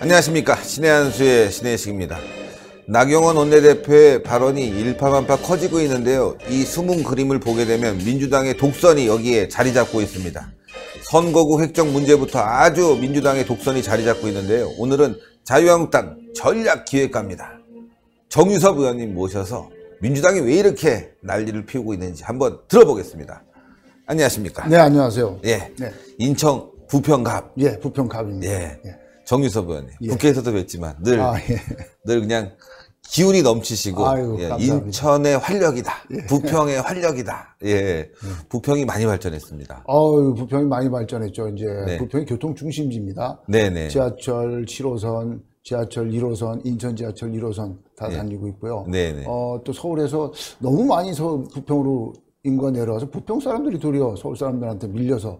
안녕하십니까 신해 한수의 신의식입니다. 나경원 원내대표의 발언이 일파만파 커지고 있는데요. 이 숨은 그림을 보게 되면 민주당의 독선이 여기에 자리 잡고 있습니다. 선거구 획정 문제부터 아주 민주당의 독선이 자리 잡고 있는데요. 오늘은 자유한국당 전략기획가입니다. 정유섭 의원님 모셔서 민주당이 왜 이렇게 난리를 피우고 있는지 한번 들어보겠습니다. 안녕하십니까? 네, 안녕하세요. 예. 네. 인천 부평갑. 예, 부평갑입니다. 예. 예. 정유섭 의원님. 예. 국회에서도 뵀지만 늘, 아, 예. 늘 그냥 기운이 넘치시고 아이고, 예, 인천의 활력이다. 예. 부평의 활력이다. 예. 예. 부평이 많이 발전했습니다. 어유 부평이 많이 발전했죠. 이제 네. 부평이 교통 중심지입니다. 네네. 네. 지하철 7호선, 지하철 1호선, 인천 지하철 1호선 다 네. 다니고 있고요. 네네. 네. 어, 또 서울에서 너무 많이 서울 부평으로 인구가 내려와서 부평 사람들이 도리어 서울 사람들한테 밀려서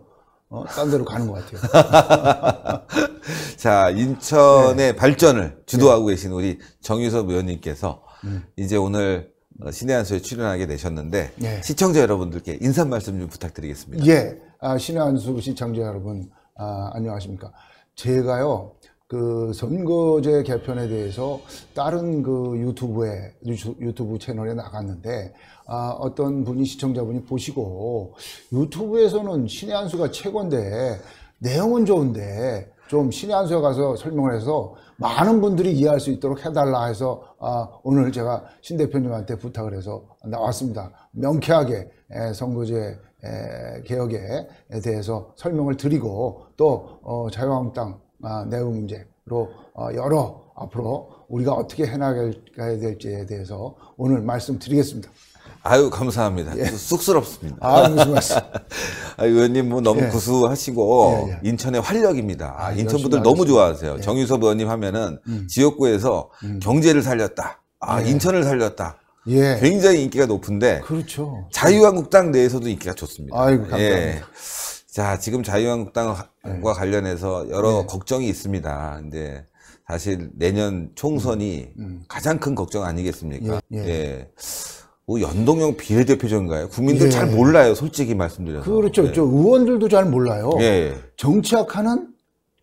어, 딴 데로 가는 것 같아요. 자, 인천의 네. 발전을 주도하고 네. 계신 우리 정유섭 의원님께서 음. 이제 오늘 신의 어, 한수에 출연하게 되셨는데 네. 시청자 여러분들께 인사 말씀 좀 부탁드리겠습니다. 예, 아, 신의 한수 시청자 여러분 아, 안녕하십니까? 제가요 그 선거제 개편에 대해서 다른 그 유튜브에 유튜브 채널에 나갔는데 아, 어떤 분이 시청자분이 보시고 유튜브에서는 신의 한 수가 최고인데 내용은 좋은데 좀 신의 한 수에 가서 설명을 해서 많은 분들이 이해할 수 있도록 해달라 해서 아, 오늘 제가 신 대표님한테 부탁을 해서 나왔습니다. 명쾌하게 에, 예, 선거제 에, 예, 개혁에 대해서 설명을 드리고 또 어, 자유한국당 아, 내부 문제로 어, 여러 앞으로 우리가 어떻게 해나가야 될지에 대해서 오늘 말씀드리겠습니다. 아유 감사합니다. 예. 쑥스럽습니다. 아 무슨 말씀? 아, 의원님 뭐 너무 예. 구수하시고 예, 예. 인천의 활력입니다. 아, 인천 분들 너무 좋아하세요. 예. 정유섭 의원님 하면은 음. 지역구에서 음. 경제를 살렸다. 아 예. 인천을 살렸다. 예. 굉장히 인기가 높은데 그렇죠. 자유한국당 내에서도 인기가 좋습니다. 아이고 감사합니다. 자 지금 자유한국당과 관련해서 여러 걱정이 있습니다. 근데 사실 내년 총선이 음. 음. 가장 큰 걱정 아니겠습니까? 예. 뭐 연동형 비례대표제인가요? 국민들 예. 잘 몰라요, 솔직히 말씀드려서. 그렇죠. 네. 저 의원들도 잘 몰라요. 예, 예. 정치학하는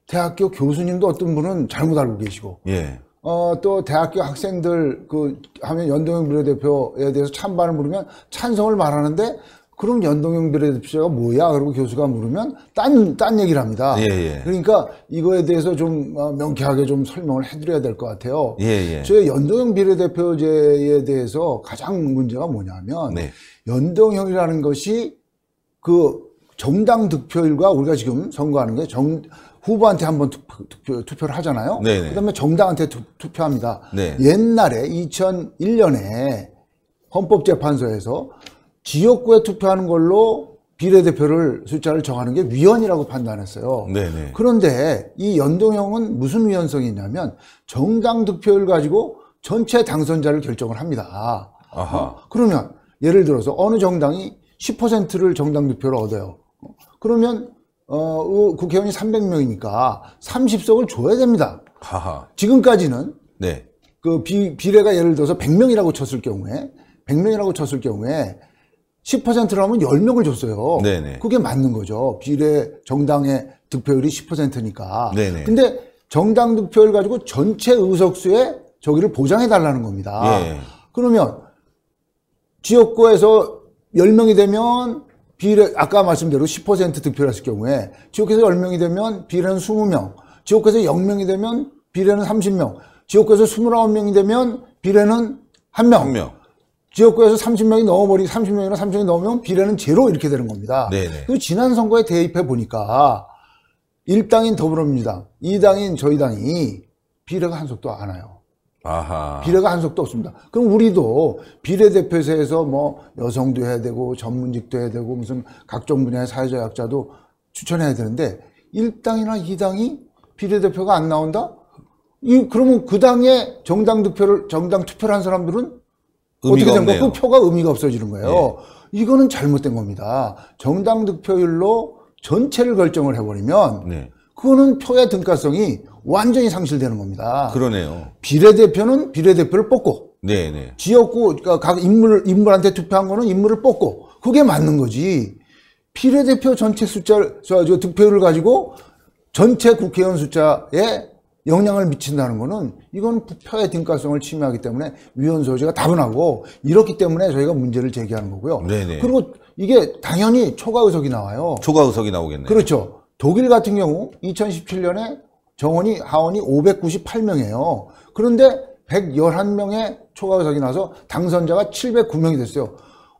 대학교 교수님도 어떤 분은 잘못 알고 계시고. 예. 어, 또 대학교 학생들 그 하면 연동형 비례대표에 대해서 찬반을 물으면 찬성을 말하는데 그럼 연동형 비례대표제가 뭐야? 그리고 교수가 물으면 딴, 딴 얘기를 합니다. 예, 예. 그러니까 이거에 대해서 좀 어, 명쾌하게 좀 설명을 해드려야 될 것 같아요. 예, 예. 저희 연동형 비례대표제에 대해서 가장 문제가 뭐냐면 네. 연동형이라는 것이 그 정당 득표율과 우리가 지금 선거하는 게 정, 후보한테 한번 투표, 투표, 를 하잖아요. 네네. 네. 그다음에 정당한테 투, 표합니다 네. 옛날에 2001년에 헌법재판소에서 지역구에 투표하는 걸로 비례대표를 숫자를 정하는 게 위헌이라고 판단했어요. 네네. 네. 그런데 이 연동형은 무슨 위헌성이냐면 정당 득표율 가지고 전체 당선자를 결정을 합니다. 어? 그러면 예를 들어서 어느 정당이 10%를 정당 득표를 얻어요. 그러면 어, 국회의원이 300명이니까 30석을 줘야 됩니다. 아하. 지금까지는 네. 그 비, 비례가 예를 들어서 100명이라고 쳤을 경우에 100명이라고 쳤을 경우에 10%로 하면 10명을 줬어요. 네네. 그게 맞는 거죠. 비례 정당의 득표율이 10%니까. 네네. 근데 정당 득표율 가지고 전체 의석수에 저기를 보장해 달라는 겁니다. 예. 그러면 지역구에서 10명이 되면 비례 아까 말씀대로 10% 득표를 했을 경우에 지역구에서 10명이 되면 비례는 20명, 지역구에서 0명이 되면 비례는 30명, 지역구에서 29명이 되면 비례는 1명. 1명. 지역구에서 30명이 넘어버리 30명이나 30명이 넘으면 비례는 제로 이렇게 되는 겁니다. 네네. 그 지난 선거에 대입해 보니까 1당인 더불어민주당, 2당인 저희 당이 비례가 한 속도 안 와요. 아하. 비례가 한 속도 없습니다. 그럼 우리도 비례대표제에서 뭐 여성도 해야 되고 전문직도 해야 되고 무슨 각종 분야의 사회적 약자도 추천해야 되는데 1당이나2당이 비례대표가 안 나온다? 이 그러면 그 당의 정당 투표를 정당 투표를 한 사람들은 어떻게 된거그 표가 의미가 없어지는 거예요. 네. 이거는 잘못된 겁니다. 정당 득표율로 전체를 결정을 해버리면 네. 그거는 표의 등가성이 완전히 상실되는 겁니다. 그러네요. 비례대표는 비례대표를 뽑고 네네. 네. 지역구 그러니까 각 인물 인물한테 투표한 거는 인물을 뽑고 그게 맞는 거지. 비례대표 전체 숫자 를 저, 저 득표율을 가지고 전체 국회의원 숫자에 영향을 미친다는 거는 이건 부패의 등가성을 침해하기 때문에 위헌 소지가 다분하고 이렇기 때문에 저희가 문제를 제기하는 거고요. 네네. 그리고 이게 당연히 초과 의석이 나와요. 초과 의석이 나오겠네요. 그렇죠. 독일 같은 경우 2017년에 정원이 하원이 598명이에요. 그런데 111명의 초과 의석이 나서 당선자가 709명이 됐어요.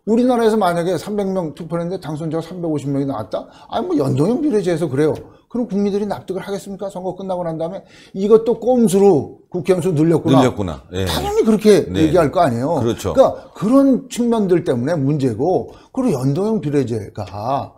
우리나라에서 만약에 300명 투표했는데 당선자가 350명이 나왔다? 아니 뭐 연동형 비례제에서 그래요. 그럼 국민들이 납득을 하겠습니까? 선거 끝나고 난 다음에 이것도 꼼수로 국회의원수 늘렸구나. 늘렸구나. 예. 당연히 그렇게 네. 얘기할 거 아니에요. 그렇죠. 그러니까 그런 측면들 때문에 문제고 그리고 연동형 비례제가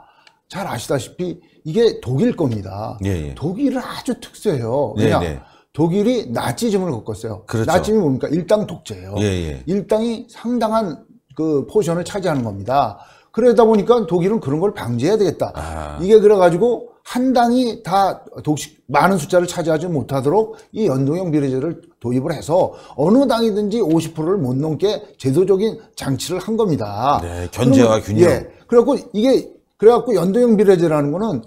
잘 아시다시피 이게 독일 겁니다. 예, 예. 독일은 아주 특수해요. 네, 왜냐? 예, 독일이 나치즘을 겪었어요. 그렇죠. 나치즘이 뭡니까? 일당 독재예요. 예, 예. 일당이 상당한 그 포션을 차지하는 겁니다. 그러다 보니까 독일은 그런 걸 방지해야 되겠다. 아. 이게 그래가지고 한 당이 다 독식 많은 숫자를 차지하지 못하도록 이 연동형 비례제를 도입을 해서 어느 당이든지 50%를 못 넘게 제도적인 장치를 한 겁니다. 네, 견제와 그 균형. 예. 그래갖고 이게 그래갖고 연동형 비례제라는 거는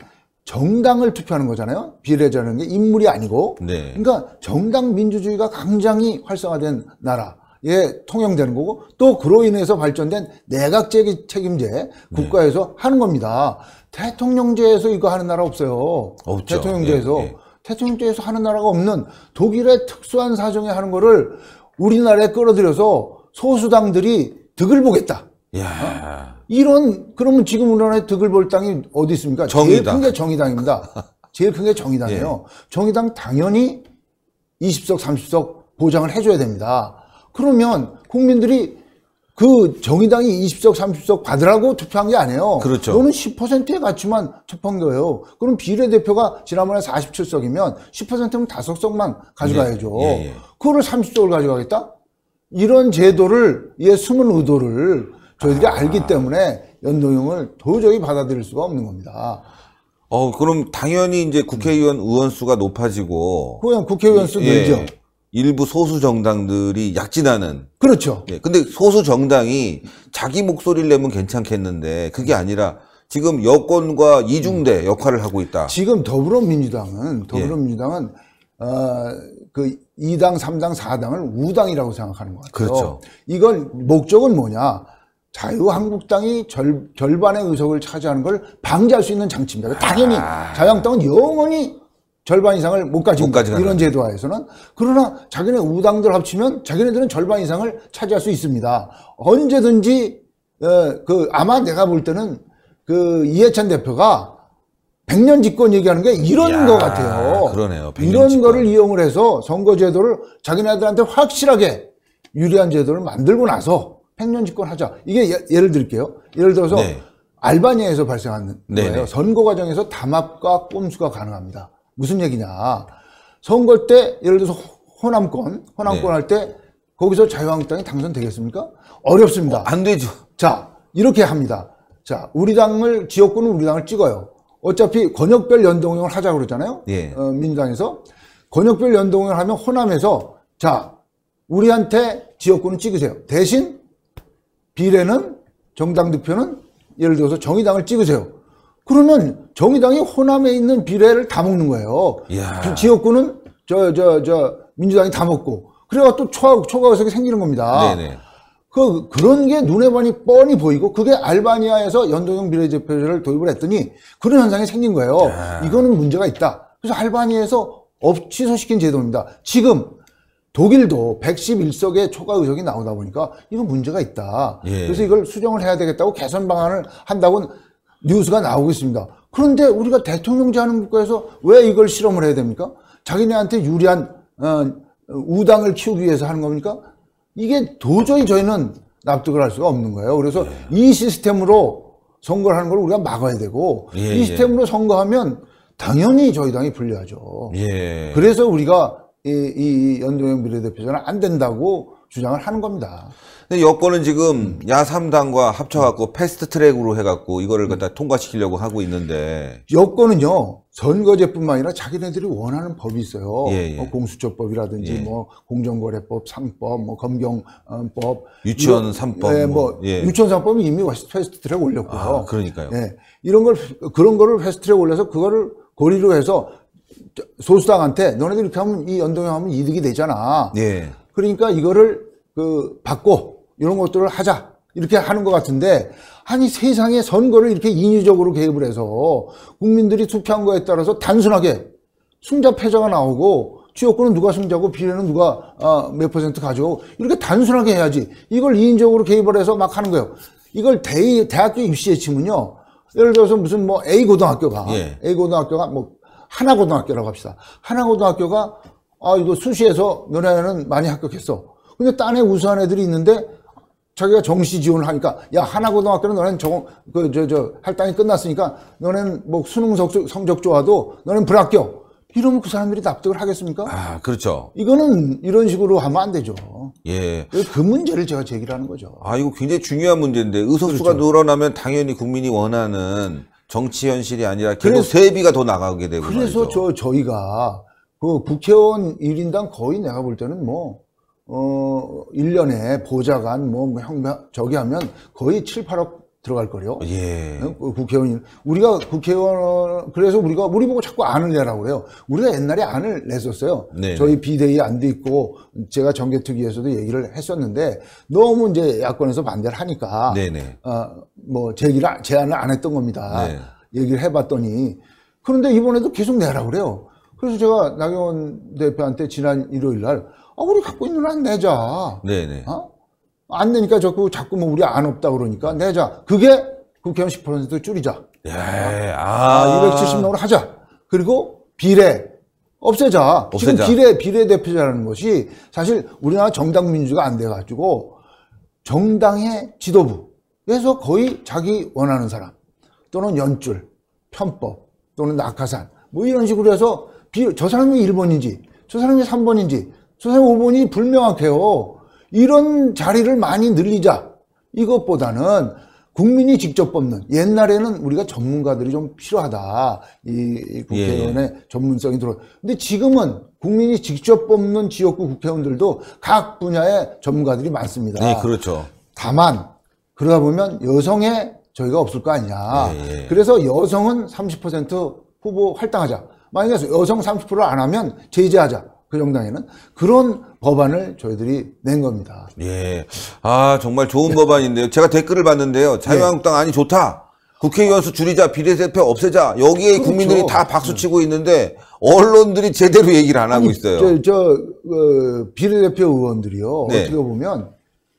정당을 투표하는 거잖아요. 비례제라는 게 인물이 아니고. 네. 그러니까 정당 민주주의가 굉장히 활성화된 나라. 예, 통용되는 거고 또 그로 인해서 발전된 내각 제 책임제 국가에서 네. 하는 겁니다. 대통령제에서 이거 하는 나라 없어요. 없죠. 대통령제에서 네, 예, 네. 예. 대통령제에서 하는 나라가 없는 독일의 특수한 사정에 하는 거를 우리나라에 끌어들여서 소수당들이 득을 보겠다. 야. 어? 이런 그러면 지금 우리나라에 득을 볼땅이 어디 있습니까? 정의당. 제일 큰 게 정의당입니다. 제일 큰 게 정의당이에요. 예. 정의당 당연히 20석, 30석 보장을 해줘야 됩니다. 그러면 국민들이 그 정의당이 20석, 30석 받으라고 투표한 게 아니에요. 그렇죠. 너는 10%에 가치만 투표한 거예요. 그럼 비례대표가 지난번에 47석이면 10%면 5석만 가져가야죠. 예, 예, 예. 그거를 30석을 가져가겠다? 이런 제도를, 이의 숨은 의도를 저희들이 아. 알기 때문에 연동형을 도저히 받아들일 수가 없는 겁니다. 어, 그럼 당연히 이제 국회의원 음. 의원 수가 높아지고. 그냥 국회의원 수 예, 예. 늘죠. 일부 소수 정당들이 약진하는 그렇죠. 예, 근데 소수 정당이 자기 목소리를 내면 괜찮겠는데 그게 아니라 지금 여권과 이중대 음. 역할을 하고 있다. 지금 더불어민주당은 예. 더불어민주당은 예. 어, 어그 2당, 3당, 4당을 우당이라고 생각하는 것 같아요. 그렇죠. 이건 목적은 뭐냐? 자유한국당이 절, 절반의 의석을 차지하는 걸 방지할 수 있는 장치입니다. 당연히 아... 자유한국당은 영원히 절반 이상을 못 가지고 이런 제도 하에서는 그러나 자기네 우당들 합치면 자기네들은 절반 이상을 차지할 수 있습니다. 언제든지 어, 그 아마 내가 볼 때는 그 이해찬 대표가 백년 집권 얘기하는 게 이런 이야, 거 같아요. 그러네요. 이런 집권. 거를 이용을 해서 선거제도를 자기네들한테 확실하게 유리한 제도를 만들고 나서 백년 집권하자. 이게 예, 를 들게요. 예를 들어서 네. 알바니아에서 발생한 네 거예요. 네. 선거 과정에서 담합과 꼼수가 가능합니다. 무슨 얘기냐. 선거 때 예를 들어서 호남권, 호남권 네. 할때 거기서 자유한국당이 당선되겠습니까? 어렵습니다. 어, 안 되죠. 자, 이렇게 합니다. 자, 우리 당을, 지역구는 우리 당을 찍어요. 어차피 권역별 연동형을 하자고 그러잖아요. 예. 어, 민주당에서. 권역별 연동형을 하면 호남에서 자, 우리한테 지역구는 찍으세요. 대신 비례는 정당 득표는 예를 들어서 정의당을 찍으세요. 그러면 정의당이 호남에 있는 비례를 다 먹는 거예요. 그 지역구는 저, 저, 저, 민주당이 다 먹고. 그래가 또 초과, 초과 의석이 생기는 겁니다. 네네. 그, 그런 게 눈에 많이 뻔히 보이고, 그게 알바니아에서 연동형 비례대표제를 도입을 했더니, 그런 현상이 생긴 거예요. 야. 이거는 문제가 있다. 그래서 알바니아에서 업 취소시킨 제도입니다. 지금, 독일도 111석의 초과 의석이 나오다 보니까, 이건 문제가 있다. 예. 그래서 이걸 수정을 해야 되겠다고 개선 방안을 한다고는 뉴스가 나오고 있습니다. 그런데 우리가 대통령제 하는 국가에서 왜 이걸 실험을 해야 됩니까? 자기네한테 유리한 어, 우당을 키우기 위해서 하는 겁니까? 이게 도저히 저희는 납득을 할 수가 없는 거예요. 그래서 예. 이 시스템으로 선거를 하는 걸 우리가 막아야 되고 예, 이 예. 시스템으로 예. 선거하면 당연히 저희 당이 불리하죠. 예. 그래서 우리가 이, 이 연동형 비례대표제는 안 된다고 주장을 하는 겁니다. 근데 여권은 지금 야3당과 합쳐갖고 패스트 트랙으로 해갖고 이거를 갖다 음. 통과시키려고 하고 있는데. 여권은요, 선거제뿐만 아니라 자기네들이 원하는 법이 있어요. 예, 예. 뭐 공수처법이라든지 예. 뭐 공정거래법, 상법, 뭐 검경법, 유치원 3법, 예, 뭐, 뭐 예. 유치원 3법이 이미 패스트트랙 에 올렸고요. 아, 그러니까요. 예, 이런 걸 그런 거를 패스트트랙 올려서 그거를 고리로 해서 소수당한테 너네들 이렇게 하면 이 연동형 하면 이득이 되잖아. 예. 그러니까 이거를 그 받고 이런 것들을 하자 이렇게 하는 것 같은데 아니 세상에 선거를 이렇게 인위적으로 개입을 해서 국민들이 투표한 거에 따라서 단순하게 승자 패자가 나오고 지역구는 누가 승자고 비례는 누가 아, 몇 퍼센트 가져오고 이렇게 단순하게 해야지 이걸 인위적으로 개입을 해서 막 하는 거예요 이걸 대, 대학교 입시에 치면요 예를 들어서 무슨 뭐 A 고등학교가 예. A 고등학교가 뭐 하나 고등학교라고 합시다 하나 고등학교가 아 이거 수시에서 면회는 많이 합격했어 근데 딴에 우수한 애들이 있는데 자기가 정시 지원을 하니까 야 하나고등학교는 너는 저그저저 저, 할당이 끝났으니까 너는 뭐 수능 성적, 성적 좋아도 너는 불합격 이러면 그 사람들이 납득을 하겠습니까? 아 그렇죠. 이거는 이런 식으로 하면 안 되죠. 예. 그 문제를 제가 제기하는 거죠. 아 이거 굉장히 중요한 문제인데 의석수가 그렇죠. 늘어나면 당연히 국민이 원하는 정치 현실이 아니라 결국 세비가 더 나가게 되고 그래서 말이죠. 저 저희가 그 국회의원 일인당 거의 내가 볼 때는 뭐 어, 1년에 보좌관, 뭐, 뭐 형, 뭐, 저기 하면 거의 7, 8억 들어갈 거요. 아, 예. 그 국회의원 이 우리가 국회의원 그래서 우리가 우리 보고 자꾸 안을 내라고 그래요. 우리가 옛날에 안을 냈었어요. 네네. 네. 저희 비대위 안도 있고 제가 정개특위에서도 얘기를 했었는데 너무 이제 야권에서 반대를 하니까 네, 네. 어뭐 제기를 제안을 안 했던 겁니다. 네. 얘기를 해봤더니 그런데 이번에도 계속 내라고 그래요. 그래서 제가 나경원 대표한테 지난 일요일 날 아, 우리 갖고 있는 안 내자. 네네. 어? 안되니까 자꾸, 자꾸 뭐 우리 안 없다 그러니까 내자. 그게 국회의원 10% 줄이자. 예, 어? 아. 아 270명으로 하자. 그리고 비례. 없애자. 없애자. 지금 비례, 비례대표자라는 것이 사실 우리나라 정당 민주가 안 돼가지고 정당의 지도부. 그래서 거의 자기 원하는 사람 또는 연줄, 편법 또는 낙하산 뭐 이런 식으로 해서 비, 저 사람이 1번인지 저 사람이 3번인지 선생님5보이 불명확해요. 이런 자리를 많이 늘리자. 이것보다는 국민이 직접 뽑는 옛날에는 우리가 전문가들이 좀 필요하다 이 국회의원의 예. 전문성이 들어 근데 지금은 국민이 직접 뽑는 지역구 국회의원들도 각 분야의 전문가들이 많습니다. 네, 그렇죠. 다만 그러다 보면 여성에 저희가 없을 거 아니냐. 예, 예. 그래서 여성은 30% 후보 할당하자. 만약에 여성 30%를 안 하면 제재하자. 그 정당에는 그런 법안을 저희들이 낸 겁니다. 예. 아, 정말 좋은 법안인데요. 제가 댓글을 봤는데요. 자유한국당 아니 좋다. 국회의원 수 줄이자, 비례대표 없애자. 여기에 그렇죠. 국민들이 다 박수치고 네. 있는데 언론들이 제대로 얘기를 안 하고 있어요. 저, 저 어, 비례대표 의원들이요. 네. 어떻게 보면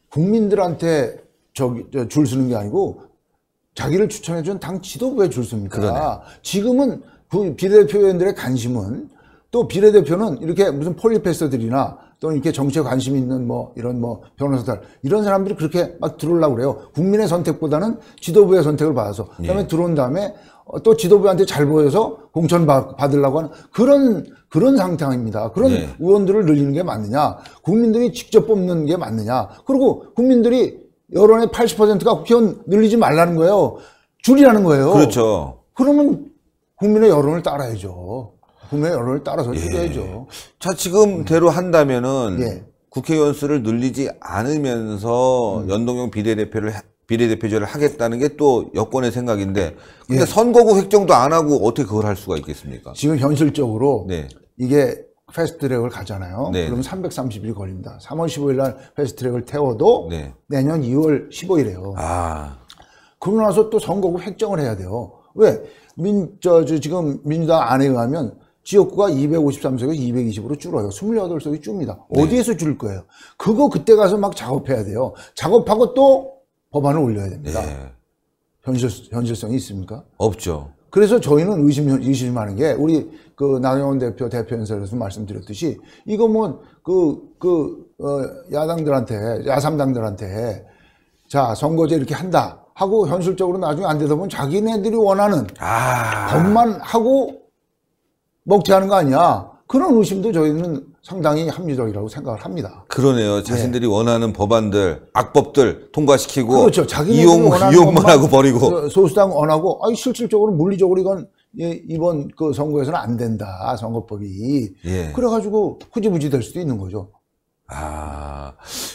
국민들한테 저기 줄 서는 게 아니고 자기를 추천해 준 당 지도부에 줄 섭니까? 그러네. 지금은 그 비례대표 의원들의 관심은 또 비례대표는 이렇게 무슨 폴리페스터들이나 또는 이렇게 정치에 관심 있는 뭐 이런 뭐 변호사들 이런 사람들이 그렇게 막 들어오려고 그래요. 국민의 선택보다는 지도부의 선택을 받아서 예. 그다음에 예. 들어온 다음에 어, 또 지도부한테 잘 보여서 공천 받으려고 하는 그런 그런 상태입니다. 그런 예. 의원들을 늘리는 게 맞느냐? 국민들이 직접 뽑는 게 맞느냐? 그리고 국민들이 여론의 80%가 국회의원 늘리지 말라는 거예요. 줄이라는 거예요. 그렇죠. 그러면 국민의 여론을 따라야죠. 국내 여론을 따라서 줄여야죠. 예. 자, 지금대로 음. 한다면은 예. 국회의원 수를 늘리지 않으면서 음. 연동형 비례대표를 비례대표제를 하겠다는 게 또 여권의 생각인데 근데 예. 선거구 획정도 안 하고 어떻게 그걸 할 수가 있겠습니까? 지금 현실적으로 네. 이게 패스트트랙을 가잖아요. 네. 그럼 330일이 걸린다. 3월 15일 날 패스트트랙을 태워도 네. 내년 2월 15일에요. 아. 그러고 나서 또 선거구 획정을 해야 돼요. 왜? 민, 저, 저 지금 민주당 안에 의하면 지역구가 2 5 3석에 220으로 줄어요. 28석이 줍니다. 네. 어디에서 줄 거예요? 그거 그때 가서 막 작업해야 돼요. 작업하고 또 법안을 올려야 됩니다. 네. 현실, 현실성이 있습니까? 없죠. 그래서 저희는 의심, 의심하는 게, 우리, 그, 나경원 대표 대표연설에서 말씀드렸듯이, 이거 뭐, 그, 그, 어, 야당들한테, 야삼당들한테, 자, 선거제 이렇게 한다. 하고, 현실적으로 나중에 안 되다 보면 자기네들이 원하는 아... 법만 하고, 먹튀하는 거 아니야. 그런 의심도 저희는 상당히 합리적이라고 생각을 합니다. 그러네요. 자신들이 네. 원하는 법안들, 악법들 통과시키고 그렇죠. 이용 이용만 하고 버리고 소수당 원하고 아니 실질적으로 물리적으로 이건 예, 이번 그 선거에서는 안 된다 선거법이 예. 그래가지고 후지부지 될 수도 있는 거죠. 아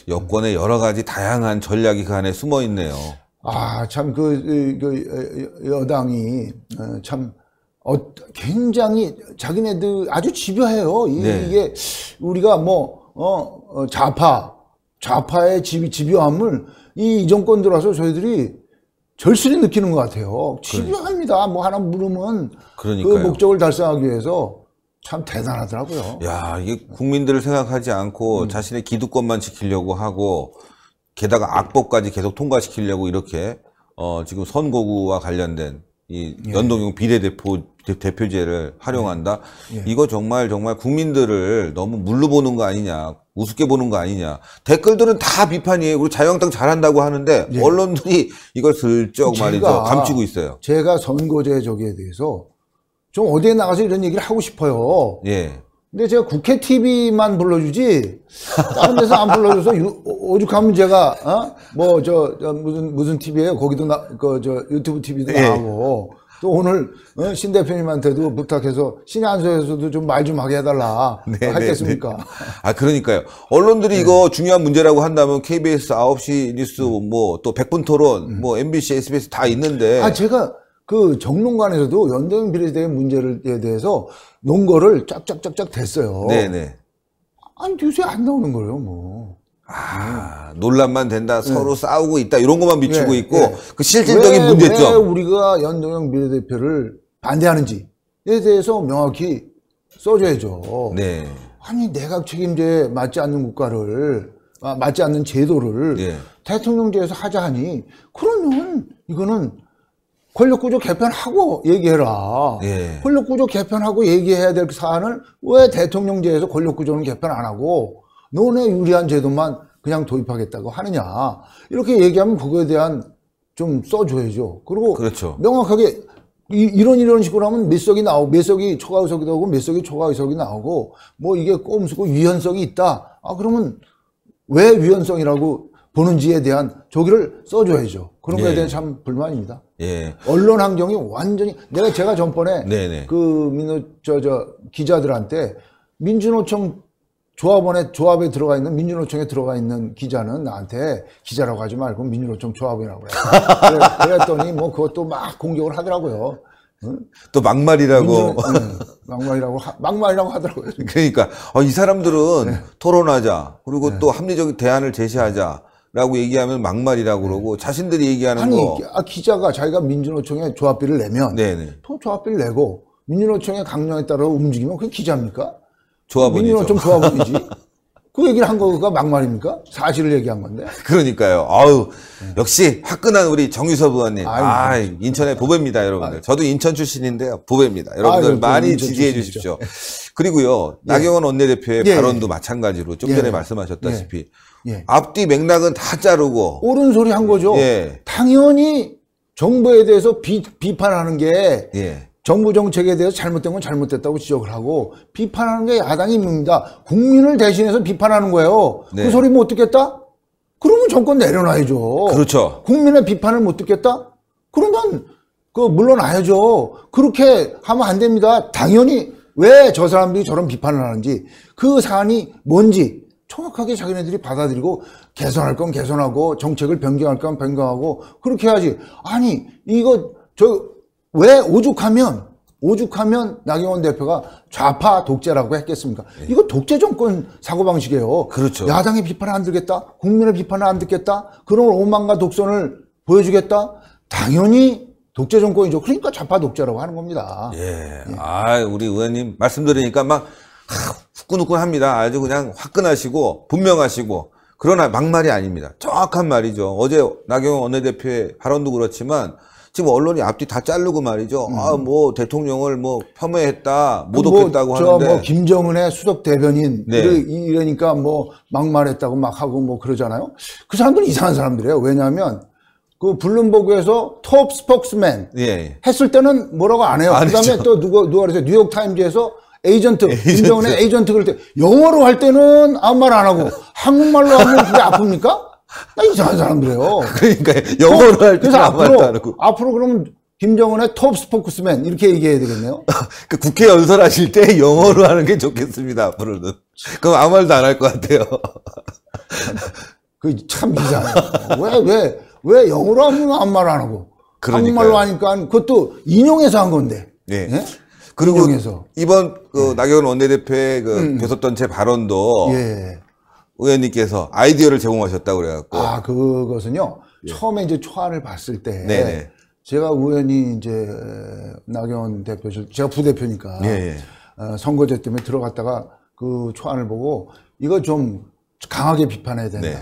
여권의 여러 가지 다양한 전략이 그 안에 숨어 있네요. 아참그 그, 그 여당이 어, 참. 어, 굉장히 자기네들 아주 집요해요. 이, 네. 게 우리가 뭐, 어, 어 좌파, 좌파의 집, 집요함을 이 정권 들어서 저희들이 절실히 느끼는 것 같아요. 그러니까. 집요합니다. 뭐 하나 물으면 그 그러니까요. 그 목적을 달성하기 위해서 참 대단하더라고요. 야, 이게 국민들을 생각하지 않고 음. 자신의 기득권만 지키려고 하고 게다가 악법까지 계속 통과시키려고 이렇게 어, 지금 선거구와 관련된 이 예. 연동형 비례대표 대표제를 활용한다. 네. 예. 이거 정말 정말 국민들을 너무 물로 보는 거 아니냐, 우습게 보는 거 아니냐. 댓글들은 다 비판이에요. 우리 자유한당 잘한다고 하는데 예. 언론들이 이걸 슬쩍 말이죠 감추고 있어요. 제가 선거제 저기에 대해서 좀 어디에 나가서 이런 얘기를 하고 싶어요. 예. 근데 제가 국회 TV만 불러주지 다른 데서 안 불러줘서 유, 오죽하면 제가 어? 뭐저 저 무슨 무슨 TV에요 거기도 나 그저 유튜브 TV도 예. 나오고 또 오늘 어, 신 대표님한테도 부탁해서 신안소에서도 좀 말 좀 하게 해달라 네, 네, 하겠습니까? 네, 네. 아 그러니까요. 언론들이 이거 네. 중요한 문제라고 한다면 KBS 9시 뉴스 음. 뭐또 100분 토론 음. 뭐 MBC, SBS 다 있는데 아 제가 그 정론관에서도 연동 비례대의 문제에 대해서 논거를 쫙쫙쫙쫙 됐어요. 네네. 아니 뉴스에 안 나오는 거예요, 뭐. 아, 논란만 된다, 서로 예. 싸우고 있다, 이런 것만 미치고 예, 있고, 예. 그 실질적인 왜, 문제점. 왜 우리가 연동형 비례대표를 반대하는지에 대해서 명확히 써줘야죠. 네. 아니, 내각 책임제에 맞지 않는 국가를, 아, 맞지 않는 제도를 네. 대통령제에서 하자 하니, 그러면 이거는 권력구조 개편하고 얘기해라. 네. 권력구조 개편하고 얘기해야 될 사안을 왜 대통령제에서 권력구조는 개편 안 하고 너네 유리한 제도만 그냥 도입하겠다고 하느냐 이렇게 얘기하면 그거에 대한 좀 써줘야죠. 그리고 그렇죠. 명확하게 이, 런 이런 식으로 하면 몇 석이 나오고 몇 석이 초과 의석이 나오고 몇 석이 초과 의석이 나오고 뭐 이게 꼼수고 위헌성이 있다. 아 그러면 왜 위헌성이라고 보는지에 대한 조기를 써줘야죠. 그런 거에 예. 대한 참 불만입니다. 예. 언론 환경이 완전히 내가 제가 전번에 네네. 네. 그 민노 저 저 기자들한테 민주노총 조합원에 조합에 들어가 있는 민주노총에 들어가 있는 기자는 나한테 기자라고 하지 말고 민주노총 조합이라고 해. 그랬더니 뭐 그것도 막 공격을 하더라고요. 응? 또 막말이라고 민주, 응, 막말이라고 하, 막말이라고 하더라고요. 그러니까 어, 이 사람들은 네. 토론하자 그리고 네. 또 합리적인 대안을 제시하자. 라고 얘기하면 막말이라고 네. 그러고 자신들이 얘기하는 아니, 거 아, 기자가 자기가 민주노총에 조합비를 내면 네네. 또 네. 조합비를 내고 민주노총의 강령에 따라 움직이면 그게 기자입니까? 좋아 보이죠. 민요는 좀 좋아 보이지. 그 얘기를 한 거가 막말입니까? 사실을 얘기한 건데. 그러니까요. 아우 역시 화끈한 우리 정유섭 의원님. 아유, 아그렇습 인천의 보배입니다, 여러분들. 아유. 저도 인천 출신인데요, 보배입니다. 여러분들 아유, 많이 지지해 주십시오. 그리고요, 예. 나경원 원내대표의 예, 예. 발언도 마찬가지로 좀 예. 전에 말씀하셨다시피 예. 앞뒤 맥락은 다 자르고 옳은 소리 한 거죠. 당연히 정부에 대해서 비, 비판하는 게 정부 정책에 대해서 잘못된 건 잘못됐다고 지적을 하고 비판하는 게 야당의 임무입니다. 국민을 대신해서 비판하는 거예요. 그 네. 그 소리 못 듣겠다? 그러면 정권 내려놔야죠. 그렇죠. 국민의 비판을 못 듣겠다? 그러면 그 물러나야죠. 그렇게 하면 안 됩니다. 당연히 왜 저 사람들이 저런 비판을 하는지 그 사안이 뭔지 정확하게 자기네들이 받아들이고 개선할 건 개선하고 정책을 변경할 건 변경하고 그렇게 해야지. 아니 이거 저왜 오죽하면 오죽하면 나경원 대표가 좌파 독재라고 했겠습니까? 네. 이거 독재 정권 사고방식이에요. 그렇죠. 야당의 비판을 안 듣겠다. 국민의 비판을 안 듣겠다. 그런 오만과 독선을 보여주겠다. 당연히 독재 정권이죠. 그러니까 좌파 독재라고 하는 겁니다. 예. 예. 아, 우리 의원님 말씀 드리니까막 하, 아, 후끈후끈합니다. 아주 그냥 화끈하시고 분명하시고 그러나 막말이 아닙니다. 정확한 말이죠. 어제 나경원 원내대표의 발언도 그렇지만 지금 언론이 앞뒤 다 자르고 말이죠. 음. 아뭐 대통령을 뭐 폄훼했다, 모독했다고 뭐, 뭐, 하는데 뭐 김정은의 수석 대변인 네. 이러니까 뭐 막말했다고 막 하고 뭐 그러잖아요. 그 사람들은 이상한 사람들이에요. 왜냐하면 그 블룸버그에서 톱 스포크스맨 예, 예. 했을 때는 뭐라고 안 해요. 안 그다음에 했죠. 또 누가 누가 그랬어요 뉴욕 타임즈에서 에이전트, 에이전트. 김정은의 에이전트 그럴 때 영어로 할 때는 아무 말 안 하고 한국말로 하면 그게 아픕니까? 이상한 사람들이에요. 그러니까 영어로 할때 아무것도 안 하고. 앞으로 그러면 김정은의 톱 스포크스맨 이렇게 얘기해야 되겠네요. 그 국회 연설하실 때 영어로 하는 게 좋겠습니다. 앞으로는. 그럼 아무 말도 안 할 것 같아요. 그참 이상해. 왜왜왜 왜, 왜 영어로 하면 아무 말안 하고 그러니까요. 한국말로 하니까 그것도 인용해서 한 건데. 네. 예? 그리고 인용해서. 이번 그 예. 나경원 원내대표의 그 음. 교섭단체 발언도 예. 의원님께서 아이디어를 제공하셨다고 그래갖고. 아, 그것은요. 예. 처음에 이제 초안을 봤을 때. 네 제가 우연히 이제 나경원 대표실, 제가 부대표니까. 예, 예. 어, 선거제 때문에 들어갔다가 그 초안을 보고 이거 좀 강하게 비판해야 된다. 네.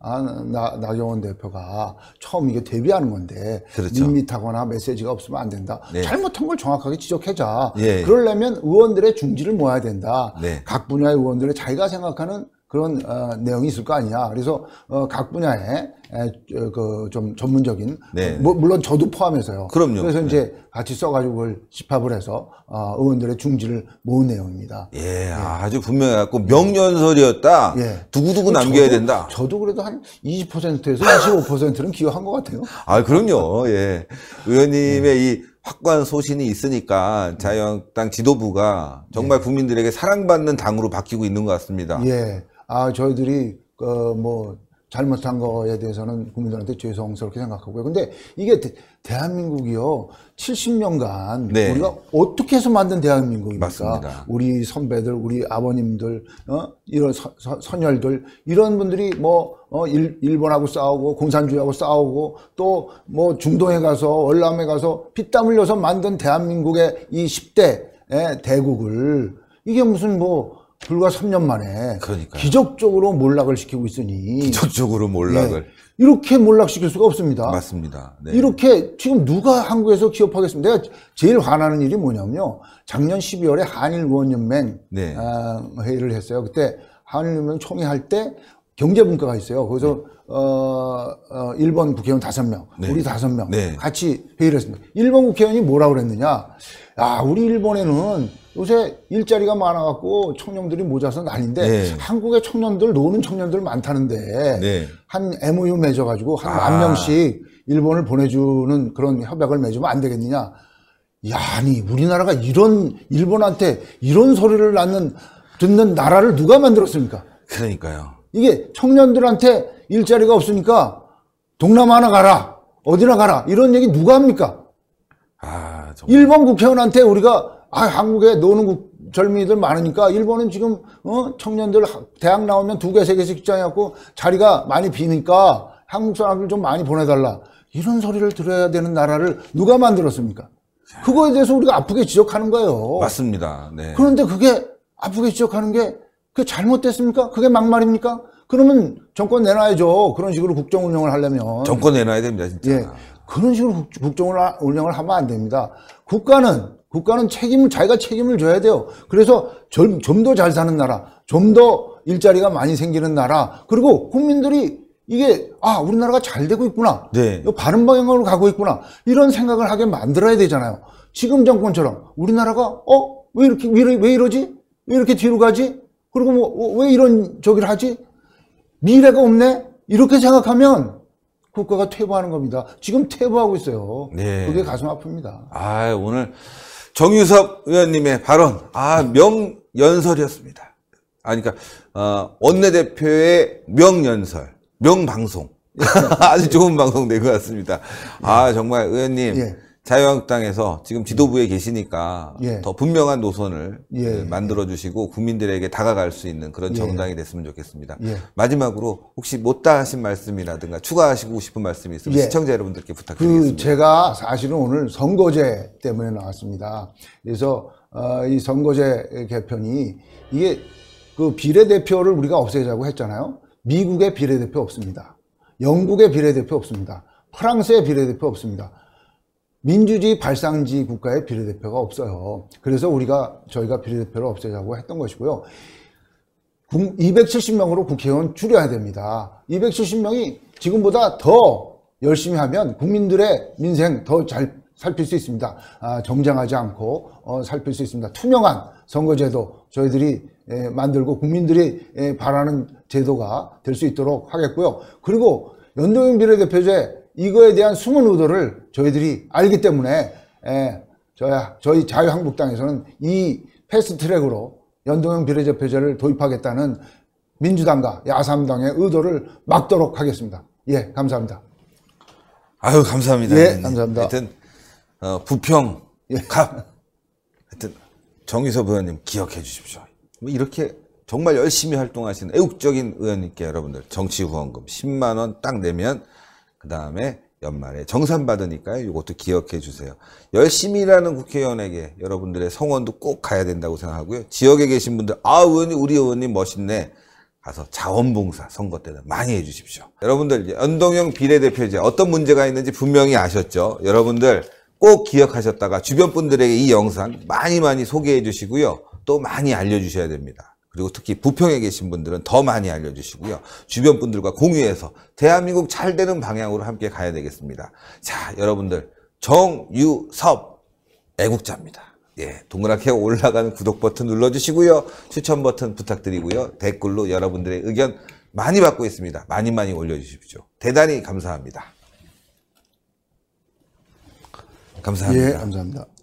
아, 나, 나경원 대표가 처음 이게 데뷔하는 건데 그렇죠. 밋밋하거나 메시지가 없으면 안 된다. 네. 잘못한 걸 정확하게 지적해자. 예. 예. 그러려면 의원들의 중지를 모아야 된다. 네. 각 분야의 의원들의 자기가 생각하는 그런 어, 내용이 있을 거아니야 그래서 어, 각 분야에 어, 그좀 전문적인 네. 뭐, 물론 저도 포함해서요. 그럼요. 그래서 이제 네. 같이 써가지고 그걸 집합을 해서 어, 의원들의 중지를 모은 내용입니다. 예, 네. 아주 분명해갖고 명연설이었다. 예. 두고두고 어, 남겨야 저도, 된다. 저도 그래도 한 20%에서 25%는 기여한 것 같아요. 아, 그럼요. 예, 의원님의 네. 이 확고한 소신이 있으니까 자유한국당 지도부가 정말 국민들에게 사랑받는 당으로 바뀌고 있는 것 같습니다. 예. 아 저희들이 그뭐 어, 잘못한 거에 대해서는 국민들한테 죄송스럽게 생각하고요. 근데 이게 대, 한민국이요 70년간 네. 우리가 어떻게 해서 만든 대한민국입니까? 맞습니다. 우리 선배들, 우리 아버님들, 어? 이런 서, 서, 선열들 이런 분들이 뭐 어, 일, 일본하고 싸우고 공산주의하고 싸우고 또 뭐 중동에 가서 월남에 가서 피땀 흘려서 만든 대한민국의 이 10대 예, 대국을 이게 무슨 뭐 불과 3년 만에 그러니까요. 기적적으로 몰락을 시키고 있으니 기적적으로 몰락을 네. 이렇게 몰락시킬 수가 없습니다. 맞습니다. 네. 이렇게 지금 누가 한국에서 기업하겠습니까? 내가 제일 화나는 일이 뭐냐면요. 작년 12월에 한일무원연맹 네. 아, 회의를 했어요. 그때 한일연맹 총회 할 때 경제분과가 있어요. 거기서 네. 어, 어, 일본 국회의원 다섯 명, 네. 우리 다섯 명 네. 같이 회의를 했습니다. 일본 국회의원이 뭐라고 그랬느냐? 야, 아, 우리 일본에는 요새 일자리가 많아갖고 청년들이 모자서 난인데 네. 한국의 청년들 노는 청년들 많다는데 네. 한 MOU 맺어가지고 한만 아. 명씩 일본을 보내주는 그런 협약을 맺으면 안 되겠느냐? 야, 아니 우리나라가 이런 일본한테 이런 소리를 낳는 듣는 나라를 누가 만들었습니까? 그러니까요. 이게 청년들한테 일자리가 없으니까 동남아 나 가라 어디나 가라 이런 얘기 누가 합니까? 아. 정말. 일본 국회의원한테 우리가 아 한국에 노는 국, 젊은이들 많으니까 일본은 지금 어? 청년들 대학 나오면 두 개 세 개씩 직장해갖고 자리가 많이 비니까 한국 사람들 좀 많이 보내달라 이런 소리를 들어야 되는 나라를 누가 만들었습니까? 그거에 대해서 우리가 아프게 지적하는 거예요. 맞습니다. 네. 그런데 그게 아프게 지적하는 게 그 잘못됐습니까? 그게 막말입니까? 그러면 정권 내놔야죠. 그런 식으로 국정 운영을 하려면. 정권 내놔야 됩니다, 진짜. 예. 그런 식으로 국정을 운영을 하면 안 됩니다. 국가는 국가는 책임을 자기가 책임을 져야 돼요. 그래서 좀 더 잘 사는 나라, 좀 더 일자리가 많이 생기는 나라, 그리고 국민들이 이게 아 우리나라가 잘 되고 있구나, 네. 바른 방향으로 가고 있구나 이런 생각을 하게 만들어야 되잖아요. 지금 정권처럼 우리나라가 어 왜 이렇게 왜, 왜 이러지? 왜 이렇게 뒤로 가지? 그리고 뭐왜 어, 이런 저기를 하지? 미래가 없네? 이렇게 생각하면 국가가 퇴보하는 겁니다. 지금 퇴보하고 있어요. 네. 그게 가슴 아픕니다. 아, 오늘 정유섭 의원님의 발언, 아, 명연설이었습니다. 아, 그러니까, 어, 원내대표의 명연설, 명방송. 아주 좋은 방송 된것 같습니다. 아, 정말 의원님. 예. 자유한국당에서 지금 지도부에 계시니까 예. 더 분명한 노선을 예. 네, 만들어 주시고 국민들에게 다가갈 수 있는 그런 예. 정당이 됐으면 좋겠습니다. 예. 마지막으로 혹시 못다 하신 말씀이라든가 추가하시고 싶은 말씀이 있으면 예. 시청자 여러분들께 부탁드리겠습니다. 그 제가 사실은 오늘 선거제 때문에 나왔습니다. 그래서 어, 이 선거제 개편이 이게 그 비례대표를 우리가 없애자고 했잖아요. 미국의 비례대표 없습니다. 영국의 비례대표 없습니다. 프랑스의 비례대표 없습니다. 민주주의 발상지 국가의 비례대표가 없어요. 그래서 우리가 저희가 비례대표를 없애자고 했던 것이고요. 270명으로 국회의원 줄여야 됩니다. 270명이 지금보다 더 열심히 하면 국민들의 민생 더 잘 살필 수 있습니다. 아, 정장하지 않고 어, 살필 수 있습니다. 투명한 선거제도 저희들이 예, 만들고 국민들이 예, 바라는 제도가 될 수 있도록 하겠고요. 그리고 연동형 비례대표제 이거에 대한 숨은 의도를 저희들이 알기 때문에 예, 저야 저희 자유한국당에서는 이 패스트트랙으로 연동형 비례대표제를 도입하겠다는 민주당과 야삼당의 의도를 막도록 하겠습니다. 예, 감사합니다. 아유, 감사합니다. 예, 의원님. 감사합니다. 하여튼 어, 부평 예. 갑 하여튼 정의섭 의원님 기억해 주십시오. 뭐 이렇게 정말 열심히 활동하시는 애국적인 의원님께 여러분들 정치 후원금 10만 원 딱 내면 그 다음에 연말에 정산 받으니까 요 이것도 기억해 주세요. 열심히 일하는 국회의원에게 여러분들의 성원도 꼭 가야 된다고 생각하고요. 지역에 계신 분들, 아, 의원님, 우리 의원님 멋있네. 가서 자원봉사 선거 때는 많이 해주십시오. 여러분들, 연동형 비례대표제 어떤 문제가 있는지 분명히 아셨죠? 여러분들 꼭 기억하셨다가 주변 분들에게 이 영상 많이 많이 소개해 주시고요. 또 많이 알려주셔야 됩니다. 그리고 특히 부평에 계신 분들은 더 많이 알려주시고요. 주변 분들과 공유해서 대한민국 잘 되는 방향으로 함께 가야 되겠습니다. 자, 여러분들 정유섭 애국자입니다. 예, 동그랗게 올라가는 구독 버튼 눌러주시고요. 추천 버튼 부탁드리고요. 댓글로 여러분들의 의견 많이 받고 있습니다. 많이 많이 올려주십시오. 대단히 감사합니다. 감사합니다. 예, 감사합니다.